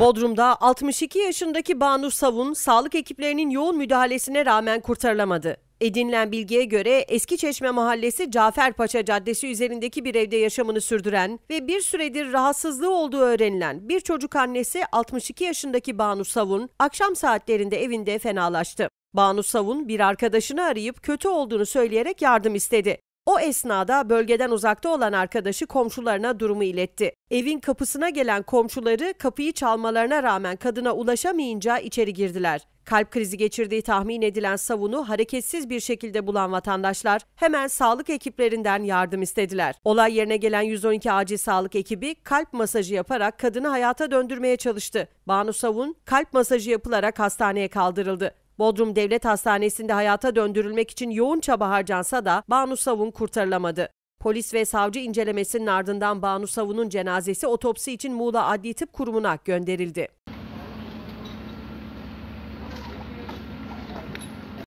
Bodrum'da 62 yaşındaki Banu Savun sağlık ekiplerinin yoğun müdahalesine rağmen kurtarılamadı. Edinilen bilgiye göre eski Çeşme Mahallesi Caferpaşa Caddesi üzerindeki bir evde yaşamını sürdüren ve bir süredir rahatsızlığı olduğu öğrenilen bir çocuk annesi 62 yaşındaki Banu Savun akşam saatlerinde evinde fenalaştı. Banu Savun bir arkadaşını arayıp kötü olduğunu söyleyerek yardım istedi. O esnada bölgeden uzakta olan arkadaşı komşularına durumu iletti. Evin kapısına gelen komşuları kapıyı çalmalarına rağmen kadına ulaşamayınca içeri girdiler. Kalp krizi geçirdiği tahmin edilen Savun'u hareketsiz bir şekilde bulan vatandaşlar hemen sağlık ekiplerinden yardım istediler. Olay yerine gelen 112 acil sağlık ekibi kalp masajı yaparak kadını hayata döndürmeye çalıştı. Banu Savun kalp masajı yapılarak hastaneye kaldırıldı. Bodrum Devlet Hastanesi'nde hayata döndürülmek için yoğun çaba harcansa da Banu Savun kurtarılamadı. Polis ve savcı incelemesinin ardından Banu Savun'un cenazesi otopsi için Muğla Adli Tıp Kurumu'na gönderildi.